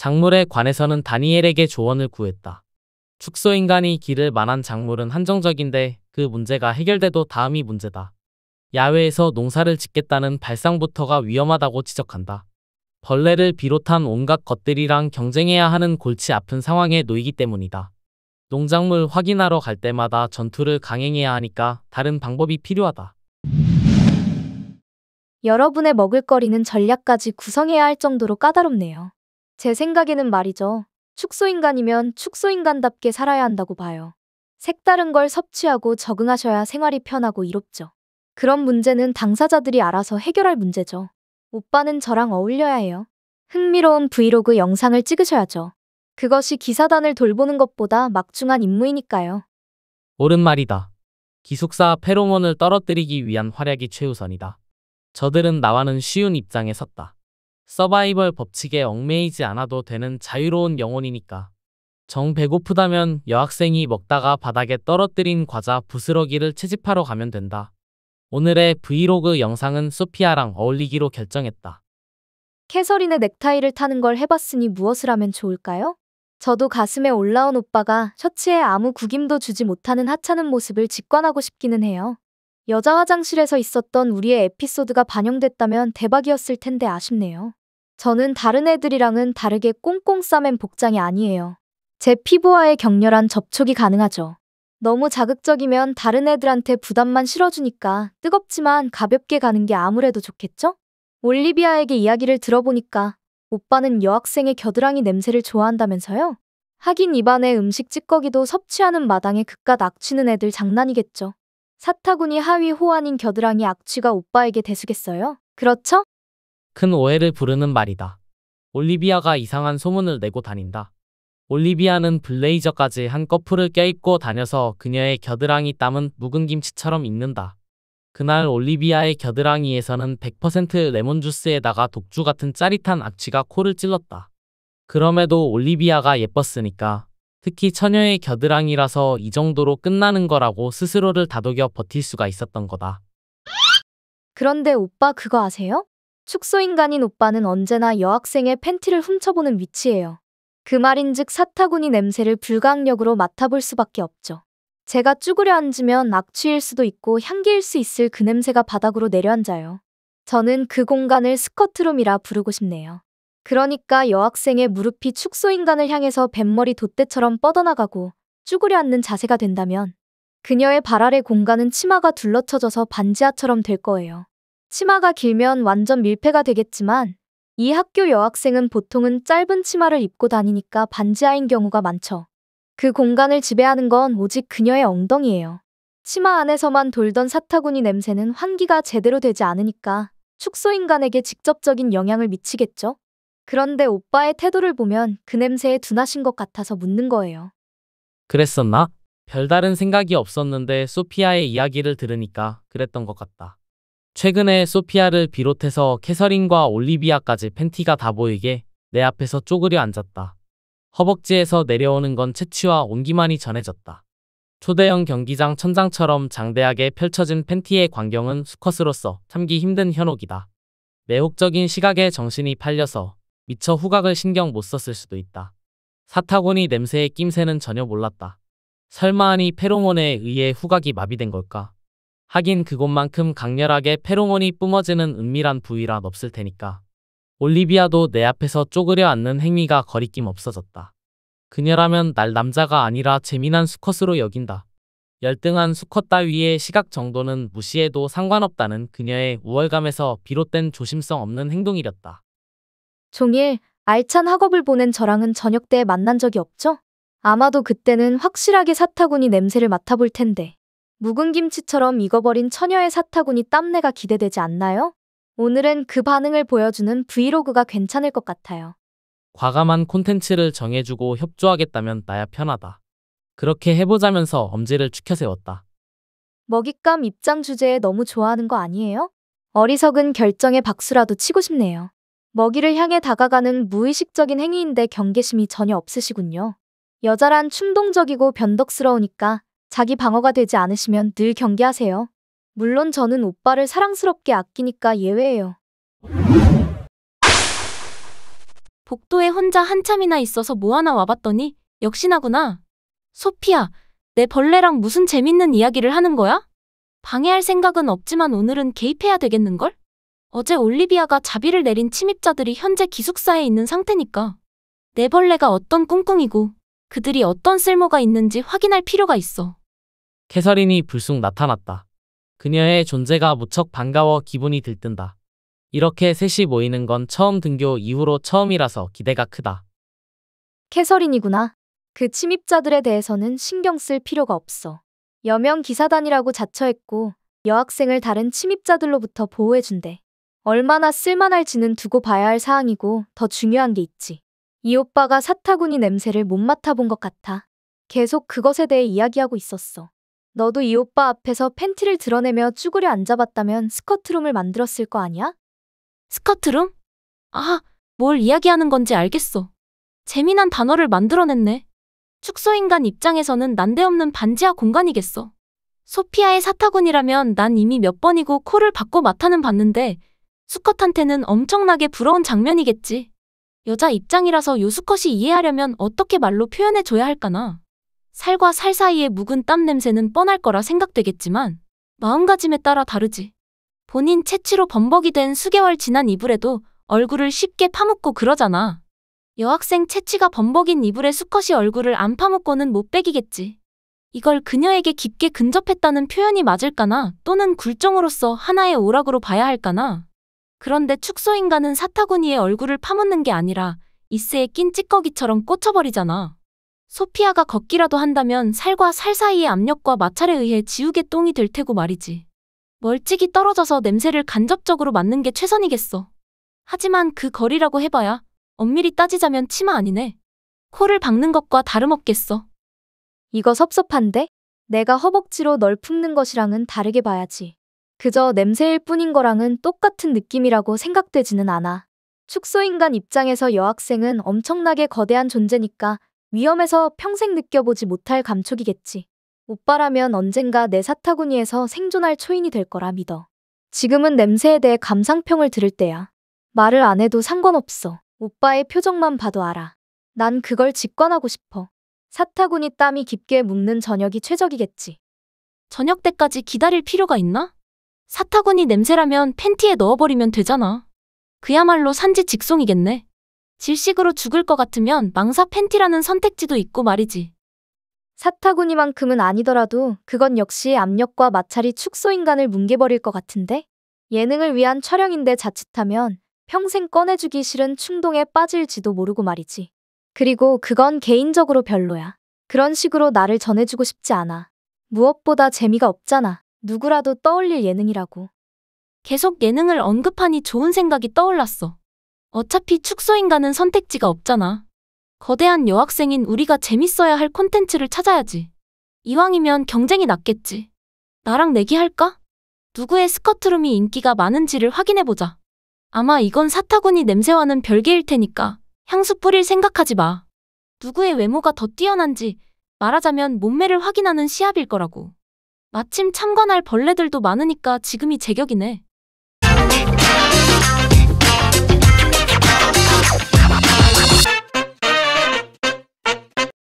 작물에 관해서는 다니엘에게 조언을 구했다. 축소인간이 기를 만한 작물은 한정적인데 그 문제가 해결돼도 다음이 문제다. 야외에서 농사를 짓겠다는 발상부터가 위험하다고 지적한다. 벌레를 비롯한 온갖 것들이랑 경쟁해야 하는 골치 아픈 상황에 놓이기 때문이다. 농작물 확인하러 갈 때마다 전투를 강행해야 하니까 다른 방법이 필요하다. 여러분의 먹을거리는 전략까지 구성해야 할 정도로 까다롭네요. 제 생각에는 말이죠. 축소인간이면 축소인간답게 살아야 한다고 봐요. 색다른 걸 섭취하고 적응하셔야 생활이 편하고 이롭죠. 그런 문제는 당사자들이 알아서 해결할 문제죠. 오빠는 저랑 어울려야 해요. 흥미로운 브이로그 영상을 찍으셔야죠. 그것이 기사단을 돌보는 것보다 막중한 임무이니까요. 옳은 말이다. 기숙사 페로몬을 떨어뜨리기 위한 활약이 최우선이다. 저들은 나와는 쉬운 입장에 섰다. 서바이벌 법칙에 얽매이지 않아도 되는 자유로운 영혼이니까. 정 배고프다면 여학생이 먹다가 바닥에 떨어뜨린 과자 부스러기를 채집하러 가면 된다. 오늘의 브이로그 영상은 소피아랑 어울리기로 결정했다. 캐서린의 넥타이를 타는 걸 해봤으니 무엇을 하면 좋을까요? 저도 가슴에 올라온 오빠가 셔츠에 아무 구김도 주지 못하는 하찮은 모습을 직관하고 싶기는 해요. 여자 화장실에서 있었던 우리의 에피소드가 반영됐다면 대박이었을 텐데 아쉽네요. 저는 다른 애들이랑은 다르게 꽁꽁 싸맨 복장이 아니에요. 제 피부와의 격렬한 접촉이 가능하죠. 너무 자극적이면 다른 애들한테 부담만 실어주니까 뜨겁지만 가볍게 가는 게 아무래도 좋겠죠? 올리비아에게 이야기를 들어보니까 오빠는 여학생의 겨드랑이 냄새를 좋아한다면서요? 하긴 입안에 음식 찌꺼기도 섭취하는 마당에 극깟 악취는 애들 장난이겠죠. 사타구니 하위 호환인 겨드랑이 악취가 오빠에게 대수겠어요? 그렇죠? 큰 오해를 부르는 말이다. 올리비아가 이상한 소문을 내고 다닌다. 올리비아는 블레이저까지 한커플을 껴입고 다녀서 그녀의 겨드랑이 땀은 묵은 김치처럼 익는다. 그날 올리비아의 겨드랑이에서는 100% 레몬주스에다가 독주 같은 짜릿한 악취가 코를 찔렀다. 그럼에도 올리비아가 예뻤으니까 특히 처녀의 겨드랑이라서 이 정도로 끝나는 거라고 스스로를 다독여 버틸 수가 있었던 거다. 그런데 오빠 그거 아세요? 축소인간인 오빠는 언제나 여학생의 팬티를 훔쳐보는 위치예요. 그 말인즉 사타구니 냄새를 불가항력으로 맡아볼 수밖에 없죠. 제가 쭈그려 앉으면 악취일 수도 있고 향기일 수 있을 그 냄새가 바닥으로 내려앉아요. 저는 그 공간을 스커트룸이라 부르고 싶네요. 그러니까 여학생의 무릎이 축소인간을 향해서 뱃머리 돛대처럼 뻗어나가고 쭈그려 앉는 자세가 된다면 그녀의 발 아래 공간은 치마가 둘러쳐져서 반지하처럼 될 거예요. 치마가 길면 완전 밀폐가 되겠지만 이 학교 여학생은 보통은 짧은 치마를 입고 다니니까 반지하인 경우가 많죠. 그 공간을 지배하는 건 오직 그녀의 엉덩이에요 치마 안에서만 돌던 사타구니 냄새는 환기가 제대로 되지 않으니까 축소인간에게 직접적인 영향을 미치겠죠? 그런데 오빠의 태도를 보면 그 냄새에 둔하신 것 같아서 묻는 거예요. 그랬었나? 별다른 생각이 없었는데 소피아의 이야기를 들으니까 그랬던 것 같다. 최근에 소피아를 비롯해서 캐서린과 올리비아까지 팬티가 다 보이게 내 앞에서 쪼그려 앉았다. 허벅지에서 내려오는 건 채취와 온기만이 전해졌다. 초대형 경기장 천장처럼 장대하게 펼쳐진 팬티의 광경은 수컷으로서 참기 힘든 현혹이다. 매혹적인 시각에 정신이 팔려서 미처 후각을 신경 못 썼을 수도 있다. 사타구니 냄새의 낌새는 전혀 몰랐다. 설마 하니 페로몬에 의해 후각이 마비된 걸까? 하긴 그곳만큼 강렬하게 페로몬이 뿜어지는 은밀한 부위란 없을 테니까. 올리비아도 내 앞에서 쪼그려 앉는 행위가 거리낌 없어졌다. 그녀라면 날 남자가 아니라 재미난 수컷으로 여긴다. 열등한 수컷 따위의 시각 정도는 무시해도 상관없다는 그녀의 우월감에서 비롯된 조심성 없는 행동이었다 종일 알찬 학업을 보낸 저랑은 저녁 때 만난 적이 없죠? 아마도 그때는 확실하게 사타구니 냄새를 맡아볼 텐데. 묵은 김치처럼 익어버린 처녀의 사타구니 땀내가 기대되지 않나요? 오늘은 그 반응을 보여주는 브이로그가 괜찮을 것 같아요. 과감한 콘텐츠를 정해주고 협조하겠다면 나야 편하다. 그렇게 해보자면서 엄지를 축혀세웠다 먹잇감 입장 주제에 너무 좋아하는 거 아니에요? 어리석은 결정에 박수라도 치고 싶네요. 먹이를 향해 다가가는 무의식적인 행위인데 경계심이 전혀 없으시군요. 여자란 충동적이고 변덕스러우니까 자기 방어가 되지 않으시면 늘 경계하세요. 물론 저는 오빠를 사랑스럽게 아끼니까 예외예요. 복도에 혼자 한참이나 있어서 뭐하나 와봤더니 역시나구나. 소피야, 내 벌레랑 무슨 재밌는 이야기를 하는 거야? 방해할 생각은 없지만 오늘은 개입해야 되겠는걸? 어제 올리비아가 자비를 내린 침입자들이 현재 기숙사에 있는 상태니까 내 벌레가 어떤 꿍꿍이고 그들이 어떤 쓸모가 있는지 확인할 필요가 있어. 캐서린이 불쑥 나타났다. 그녀의 존재가 무척 반가워 기분이 들뜬다. 이렇게 셋이 모이는 건 처음 등교 이후로 처음이라서 기대가 크다. 캐서린이구나. 그 침입자들에 대해서는 신경 쓸 필요가 없어. 여명 기사단이라고 자처했고 여학생을 다른 침입자들로부터 보호해준대. 얼마나 쓸만할지는 두고 봐야 할 사항이고 더 중요한 게 있지. 이 오빠가 사타구니 냄새를 못 맡아본 것 같아. 계속 그것에 대해 이야기하고 있었어. 너도 이 오빠 앞에서 팬티를 드러내며 쭈그려 앉아봤다면 스커트룸을 만들었을 거 아니야? 스커트룸? 아, 뭘 이야기하는 건지 알겠어. 재미난 단어를 만들어냈네. 축소인간 입장에서는 난데없는 반지하 공간이겠어. 소피아의 사타군이라면난 이미 몇 번이고 코를 박고 맡아는 봤는데 수컷한테는 엄청나게 부러운 장면이겠지. 여자 입장이라서 요수컷이 이해하려면 어떻게 말로 표현해줘야 할까나. 살과 살사이에 묵은 땀 냄새는 뻔할 거라 생각되겠지만 마음가짐에 따라 다르지. 본인 채취로 범벅이 된 수개월 지난 이불에도 얼굴을 쉽게 파묻고 그러잖아. 여학생 채취가 범벅인 이불에 수컷이 얼굴을 안 파묻고는 못 빼기겠지. 이걸 그녀에게 깊게 근접했다는 표현이 맞을까나 또는 굴종으로서 하나의 오락으로 봐야 할까나. 그런데 축소인간은 사타구니에 얼굴을 파묻는 게 아니라 이스의낀 찌꺼기처럼 꽂혀버리잖아. 소피아가 걷기라도 한다면 살과 살 사이의 압력과 마찰에 의해 지우개 똥이 될 테고 말이지. 멀찍이 떨어져서 냄새를 간접적으로 맡는 게 최선이겠어. 하지만 그 거리라고 해봐야 엄밀히 따지자면 치마 아니네. 코를 박는 것과 다름없겠어. 이거 섭섭한데? 내가 허벅지로 널 품는 것이랑은 다르게 봐야지. 그저 냄새일 뿐인 거랑은 똑같은 느낌이라고 생각되지는 않아. 축소인간 입장에서 여학생은 엄청나게 거대한 존재니까 위험해서 평생 느껴보지 못할 감촉이겠지. 오빠라면 언젠가 내 사타구니에서 생존할 초인이 될 거라 믿어. 지금은 냄새에 대해 감상평을 들을 때야. 말을 안 해도 상관없어. 오빠의 표정만 봐도 알아. 난 그걸 직관하고 싶어. 사타구니 땀이 깊게 묻는 저녁이 최적이겠지. 저녁 때까지 기다릴 필요가 있나? 사타구니 냄새라면 팬티에 넣어버리면 되잖아. 그야말로 산지 직송이겠네. 질식으로 죽을 것 같으면 망사 팬티라는 선택지도 있고 말이지. 사타구니만큼은 아니더라도 그건 역시 압력과 마찰이 축소인간을 뭉개버릴 것 같은데? 예능을 위한 촬영인데 자칫하면 평생 꺼내주기 싫은 충동에 빠질지도 모르고 말이지. 그리고 그건 개인적으로 별로야. 그런 식으로 나를 전해주고 싶지 않아. 무엇보다 재미가 없잖아. 누구라도 떠올릴 예능이라고. 계속 예능을 언급하니 좋은 생각이 떠올랐어. 어차피 축소인간은 선택지가 없잖아. 거대한 여학생인 우리가 재밌어야 할 콘텐츠를 찾아야지. 이왕이면 경쟁이 낫겠지. 나랑 내기할까? 누구의 스커트룸이 인기가 많은지를 확인해보자. 아마 이건 사타구니 냄새와는 별개일 테니까 향수 뿌릴 생각하지 마. 누구의 외모가 더 뛰어난지 말하자면 몸매를 확인하는 시합일 거라고. 마침 참관할 벌레들도 많으니까 지금이 제격이네.